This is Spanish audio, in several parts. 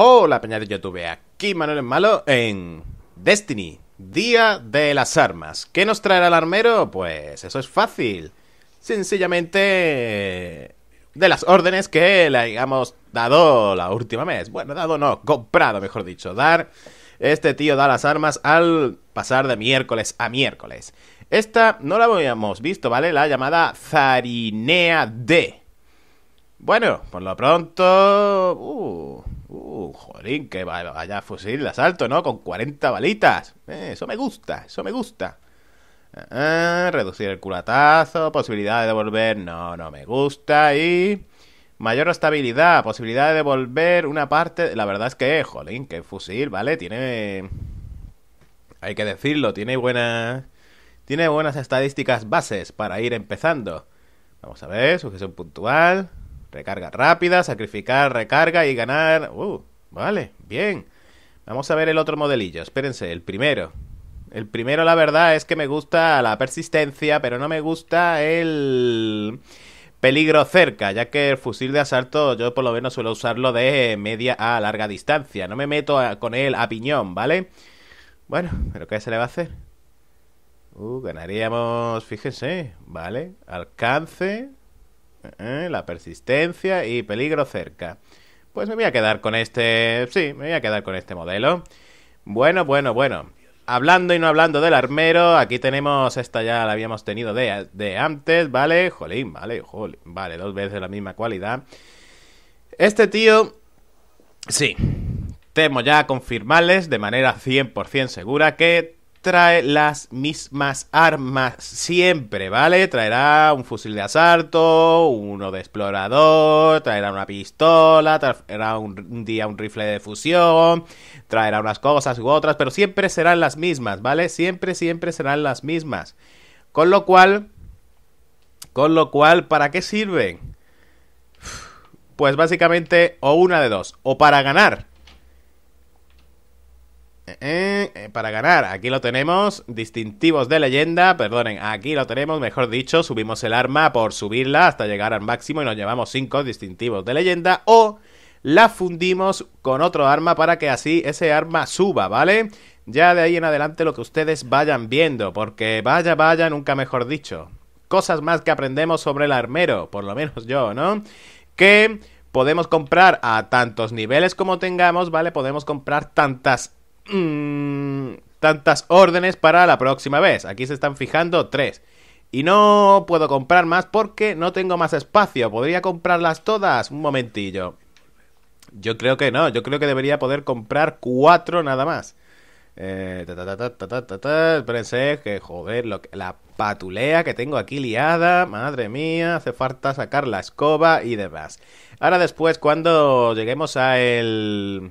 Hola peña de YouTube, aquí Manuel Malo en Destiny, Día de las Armas. ¿Qué nos traerá el armero? Pues eso es fácil. Sencillamente de las órdenes que le hayamos dado la última vez. Bueno, dado no, comprado mejor dicho. Dar, este tío da las armas al pasar de miércoles a miércoles. Esta no la habíamos visto, ¿vale? La llamada Zarinea D. Bueno, por lo pronto... Uh, Uh, jolín, que vaya fusil de asalto, ¿no? Con 40 balitas. Eh, eso me gusta, eso me gusta. Ah, reducir el culatazo, posibilidad de devolver, no, no me gusta. Y mayor estabilidad, posibilidad de devolver una parte. La verdad es que, jolín, que fusil, ¿vale? Tiene. Hay que decirlo, tiene buena. Tiene buenas estadísticas bases para ir empezando. Vamos a ver, sucesión puntual. Recarga rápida, sacrificar, recarga y ganar. Uh, vale, bien. Vamos a ver el otro modelillo. Espérense, el primero. El primero, la verdad, es que me gusta la persistencia, pero no me gusta el peligro cerca, ya que el fusil de asalto yo por lo menos suelo usarlo de media a larga distancia. No me meto con él a piñón, ¿vale? Bueno, pero ¿qué se le va a hacer? Uh, ganaríamos, fíjense, ¿vale? Alcance, ¿eh? la persistencia y peligro cerca. Pues me voy a quedar con este... Sí, me voy a quedar con este modelo. Bueno, bueno, bueno. Hablando y no hablando del armero, aquí tenemos... Esta ya la habíamos tenido de, de antes, ¿vale? Jolín, vale, jolín. Vale, dos veces la misma cualidad. Este tío... Sí. Temo ya confirmarles de manera 100% segura que trae las mismas armas siempre, ¿vale? Traerá un fusil de asalto, uno de explorador, traerá una pistola, traerá un, día un rifle de fusión, traerá unas cosas u otras, pero siempre serán las mismas, ¿vale? Siempre, siempre serán las mismas. Con lo cual, con lo cual, ¿para qué sirven? Pues básicamente o una de dos, o para ganar, eh, eh, para ganar. Aquí lo tenemos, distintivos de leyenda, perdonen, aquí lo tenemos, mejor dicho, subimos el arma por subirla hasta llegar al máximo y nos llevamos 5 distintivos de leyenda o la fundimos con otro arma para que así ese arma suba, ¿vale? Ya de ahí en adelante lo que ustedes vayan viendo, porque vaya, vaya, nunca mejor dicho. Cosas más que aprendemos sobre el armero, por lo menos yo, ¿no? Que podemos comprar a tantos niveles como tengamos, ¿vale? Podemos comprar tantas Mm, tantas órdenes para la próxima vez. Aquí se están fijando tres. Y no puedo comprar más porque no tengo más espacio. ¿Podría comprarlas todas? Un momentillo. Yo creo que no. Yo creo que debería poder comprar cuatro nada más. Eh, espérense, que joder, lo la patulea que tengo aquí liada, madre mía, hace falta sacar la escoba y demás. Ahora después, cuando lleguemos a el...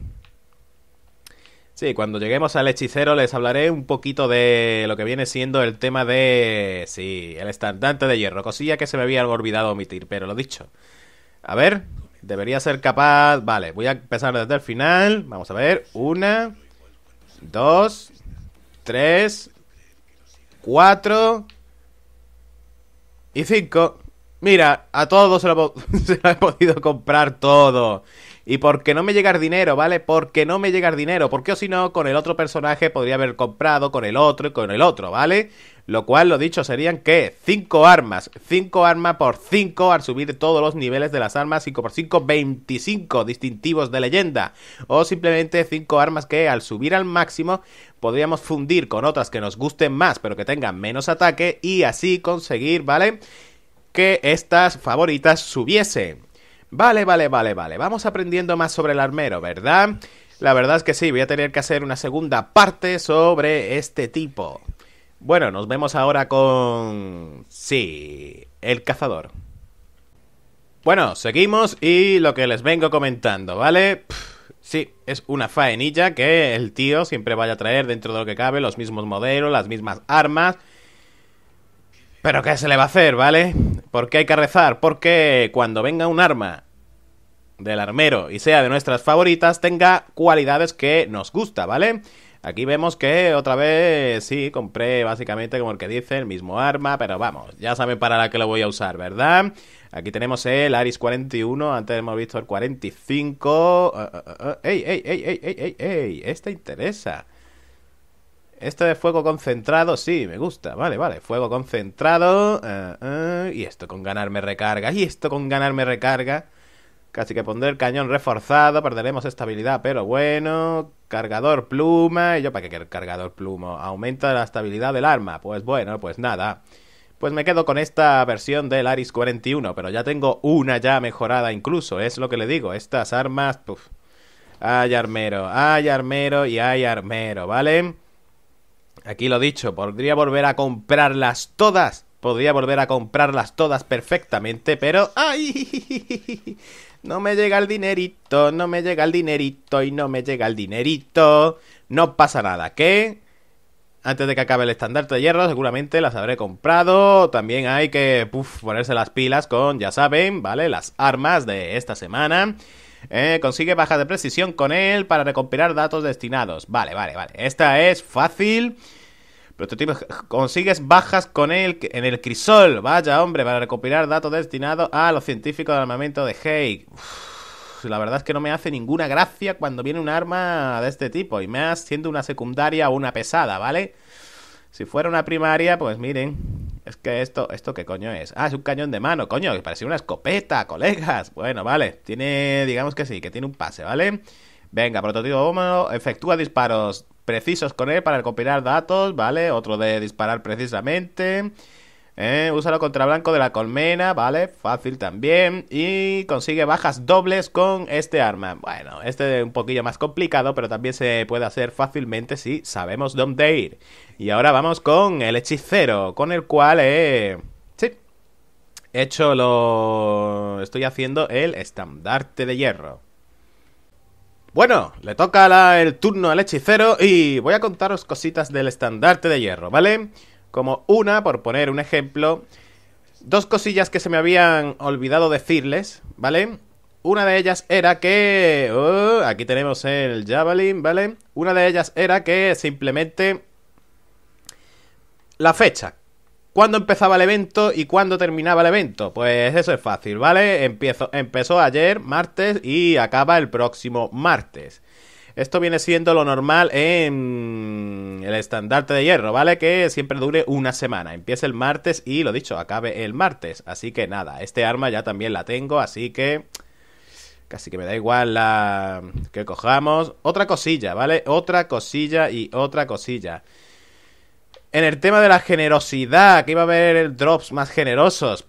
Sí, cuando lleguemos al hechicero les hablaré un poquito de lo que viene siendo el tema de... Sí, el estandarte de hierro, cosilla que se me había olvidado omitir, pero lo dicho. A ver, debería ser capaz... Vale, voy a empezar desde el final. Vamos a ver, una, dos, tres, cuatro y cinco. Mira, a todos se lo, he podido comprar todo. Y porque no me llega el dinero, ¿vale? Porque no me llega el dinero. Porque si no, con el otro personaje podría haber comprado, con el otro y con el otro, ¿vale? Lo cual, lo dicho, serían que 5 armas. 5 armas por 5 al subir todos los niveles de las armas. 5 por 5, 25 distintivos de leyenda. O simplemente 5 armas que al subir al máximo podríamos fundir con otras que nos gusten más pero que tengan menos ataque y así conseguir, ¿vale? que estas favoritas subiesen. Vale, vale, vale, vale. Vamos aprendiendo más sobre el armero, ¿verdad? La verdad es que sí, voy a tener que hacer una segunda parte sobre este tipo. Bueno, nos vemos ahora con... Sí, el cazador. Bueno, seguimos y lo que les vengo comentando, ¿vale? sí, es una faenilla que el tío siempre vaya a traer dentro de lo que cabe los mismos modelos, las mismas armas pero ¿qué se le va a hacer, vale? Porque hay que rezar, porque cuando venga un arma del armero y sea de nuestras favoritas, tenga cualidades que nos gusta, ¿vale? Aquí vemos que otra vez sí, compré básicamente como el que dice, el mismo arma, pero vamos, ya saben para la que lo voy a usar, ¿verdad? Aquí tenemos el Aris 41, antes hemos visto el 45. Eh, eh, eh, ¡Ey, ey, ey, ey, ey, ey, ey! Este interesa. Esto de fuego concentrado, sí, me gusta. Vale, vale. Fuego concentrado. Eh, eh, y esto con ganarme recarga. Y esto con ganarme recarga. Casi que pondré el cañón reforzado. Perderemos estabilidad, pero bueno. Cargador pluma. ¿Y yo para qué quiero cargador pluma? Aumenta la estabilidad del arma. Pues bueno, pues nada. Pues me quedo con esta versión del Aris 41. Pero ya tengo una ya mejorada incluso. Es lo que le digo. Estas armas... Puf. Ay, armero. hay armero y ay, armero. ¿Vale? Aquí lo dicho, podría volver a comprarlas todas. Podría volver a comprarlas todas perfectamente, pero... ¡Ay! No me llega el dinerito, no me llega el dinerito y no me llega el dinerito. No pasa nada, ¿qué? Antes de que acabe el estandarte de hierro, seguramente las habré comprado. También hay que ponerse las pilas con, ya saben, ¿vale? Las armas de esta semana. Eh, consigue bajas de precisión con él para recopilar datos destinados. Vale, vale, vale. Esta es fácil. Pero consigues bajas con él en el crisol. Vaya, hombre, para recopilar datos destinados a los científicos de armamento de Haig. la verdad es que no me hace ninguna gracia cuando viene un arma de este tipo. Y más siendo una secundaria o una pesada, ¿vale? Si fuera una primaria, pues miren, es que esto, ¿esto qué coño es? Ah, es un cañón de mano, coño, que parece una escopeta, colegas. Bueno, vale, tiene, digamos que sí, que tiene un pase, ¿vale? Venga, prototipo humano, efectúa disparos precisos con él para recopilar datos, ¿vale? Otro de disparar precisamente. ¿eh? Úsalo contra blanco de la colmena, ¿vale? Fácil también. Y consigue bajas dobles con este arma. Bueno, este es un poquillo más complicado, pero también se puede hacer fácilmente si sabemos dónde ir. Y ahora vamos con el hechicero, con el cual, eh... Sí. He hecho lo... Estoy haciendo el estandarte de hierro. Bueno, le toca el turno al hechicero y voy a contaros cositas del estandarte de hierro, ¿vale? como una, por poner un ejemplo, dos cosillas que se me habían olvidado decirles, ¿vale? Una de ellas era que... Oh, aquí tenemos el javelin, ¿vale? Una de ellas era que simplemente... La fecha. ¿Cuándo empezaba el evento y cuándo terminaba el evento? Pues eso es fácil, ¿vale? Empiezo, empezó ayer, martes, y acaba el próximo martes. Esto viene siendo lo normal en el estandarte de hierro, ¿vale? Que siempre dure una semana. Empiece el martes y, lo dicho, acabe el martes. Así que nada, este arma ya también la tengo, así que... Casi que me da igual la que cojamos. Otra cosilla, ¿vale? Otra cosilla y otra cosilla. En el tema de la generosidad, que iba a haber drops más generosos.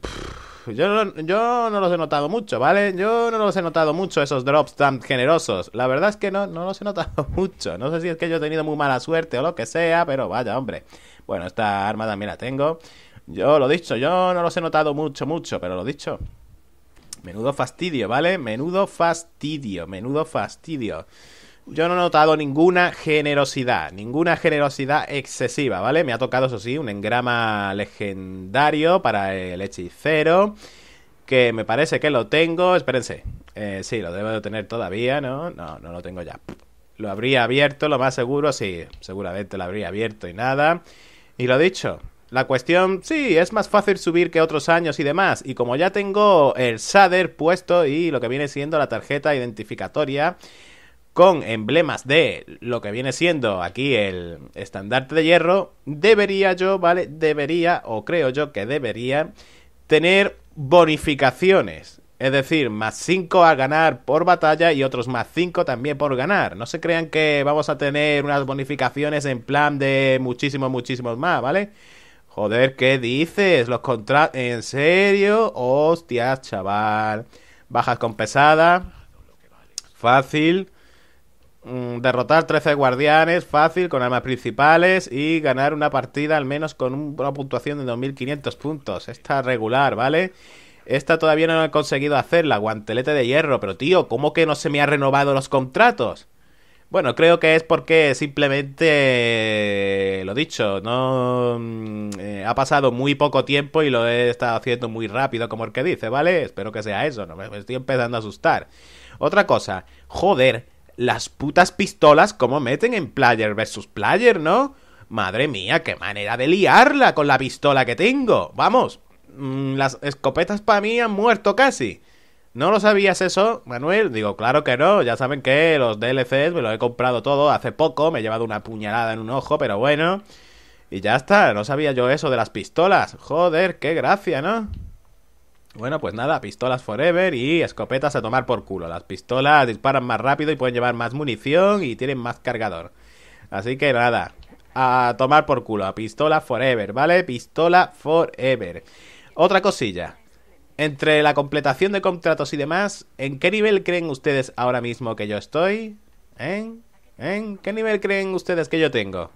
Yo, no los he notado mucho, ¿vale? Yo no los he notado mucho, esos drops tan generosos. La verdad es que no, no los he notado mucho. No sé si es que yo he tenido muy mala suerte o lo que sea, pero vaya, hombre. Bueno, esta arma también la tengo. Yo lo he dicho, yo no los he notado mucho, mucho, pero lo he dicho. Menudo fastidio, ¿vale? Menudo fastidio, menudo fastidio yo no he notado ninguna generosidad, ninguna generosidad excesiva, ¿vale? Me ha tocado, eso sí, un engrama legendario para el hechicero, que me parece que lo tengo, espérense, eh, sí, lo debo de tener todavía, ¿no? No, no lo tengo ya. Lo habría abierto, lo más seguro, sí, seguramente lo habría abierto y nada. Y lo dicho, la cuestión, sí, es más fácil subir que otros años y demás. Y como ya tengo el SADER puesto y lo que viene siendo la tarjeta identificatoria con emblemas de lo que viene siendo aquí el estandarte de hierro, debería yo, ¿vale? Debería, o creo yo que debería, tener bonificaciones. Es decir, más 5 a ganar por batalla y otros más 5 también por ganar. No se crean que vamos a tener unas bonificaciones en plan de muchísimos, muchísimos más, ¿vale? Joder, ¿qué dices? Los contratos... ¿En serio? Hostias, chaval. Bajas con pesada. Fácil. Mm, derrotar 13 guardianes fácil con armas principales y ganar una partida al menos con una puntuación de 2500 puntos. Esta regular, ¿vale? Esta todavía no he conseguido hacerla, guantelete de hierro, pero tío, ¿cómo que no se me han renovado los contratos? Bueno, creo que es porque simplemente, eh, lo dicho, no mm, eh, ha pasado muy poco tiempo y lo he estado haciendo muy rápido, como el que dice, ¿vale? Espero que sea eso, no me estoy empezando a asustar. Otra cosa, joder, las putas pistolas cómo meten en player versus player, ¿no? Madre mía, qué manera de liarla con la pistola que tengo. Vamos, mm, las escopetas para mí han muerto casi. ¿No lo sabías eso, Manuel? Digo, claro que no, ya saben que los DLCs me los he comprado todo hace poco, me he llevado una puñalada en un ojo, pero bueno. Y ya está, no sabía yo eso de las pistolas. Joder, qué gracia, ¿no? Bueno, pues nada, pistolas forever y escopetas a tomar por culo. Las pistolas disparan más rápido y pueden llevar más munición y tienen más cargador. Así que nada, a tomar por culo, a pistola forever, ¿vale? Pistola forever. Otra cosilla. Entre la completación de contratos y demás, ¿en qué nivel creen ustedes ahora mismo que yo estoy? ¿En? ¿En? ¿Qué nivel creen ustedes que yo tengo?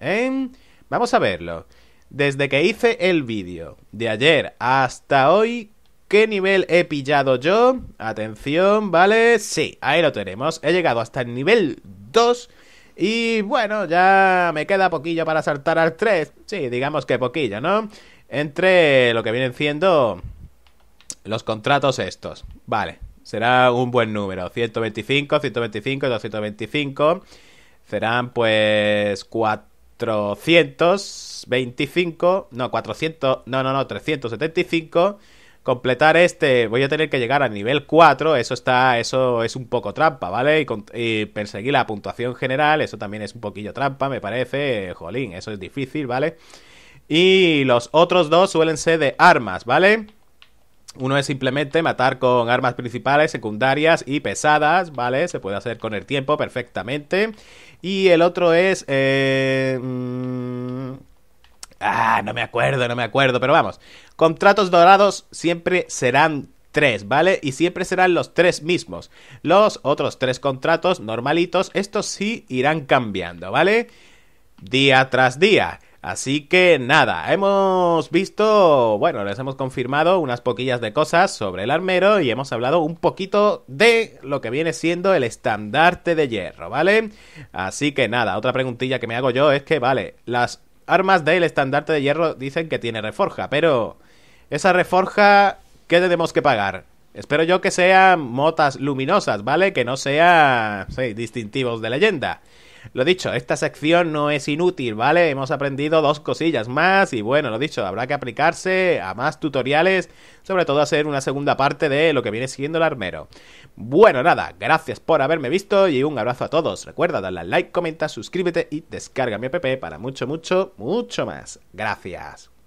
¿Eh? Vamos a verlo. Desde que hice el vídeo de ayer hasta hoy, ¿qué nivel he pillado yo? Atención, ¿vale? Sí, ahí lo tenemos. He llegado hasta el nivel 2 y bueno, ya me queda poquillo para saltar al 3. Sí, digamos que poquillo, ¿no? Entre lo que vienen siendo los contratos estos. Vale, será un buen número. 125, 125 225. Serán pues 4 425, no, 400, no, no, no, 375. Completar este, voy a tener que llegar a nivel 4, eso está, eso es un poco trampa, ¿vale? Y, y perseguir la puntuación general, eso también es un poquillo trampa, me parece, jolín, eso es difícil, ¿vale? Y los otros dos suelen ser de armas, ¿vale? Uno es simplemente matar con armas principales, secundarias y pesadas, ¿vale? Se puede hacer con el tiempo perfectamente. Y el otro es... Eh, mm, ah, no me acuerdo, no me acuerdo, pero vamos. Contratos dorados siempre serán tres, ¿vale? Y siempre serán los tres mismos. Los otros tres contratos normalitos, estos sí irán cambiando, ¿vale? Día tras día. Así que nada, hemos visto, bueno, les hemos confirmado unas poquillas de cosas sobre el armero y hemos hablado un poquito de lo que viene siendo el estandarte de hierro, ¿vale? Así que nada, otra preguntilla que me hago yo es que, vale, las armas del estandarte de hierro dicen que tiene reforja, pero esa reforja, ¿qué tenemos que pagar? Espero yo que sean motas luminosas, ¿vale? Que no sean distintivos de leyenda. Lo dicho, esta sección no es inútil, ¿vale? Hemos aprendido dos cosillas más y bueno, lo dicho, habrá que aplicarse a más tutoriales, sobre todo a hacer una segunda parte de lo que viene siguiendo el armero. Bueno, nada, gracias por haberme visto y un abrazo a todos. Recuerda darle like, comenta, suscríbete y descarga mi app para mucho, mucho, mucho más. Gracias.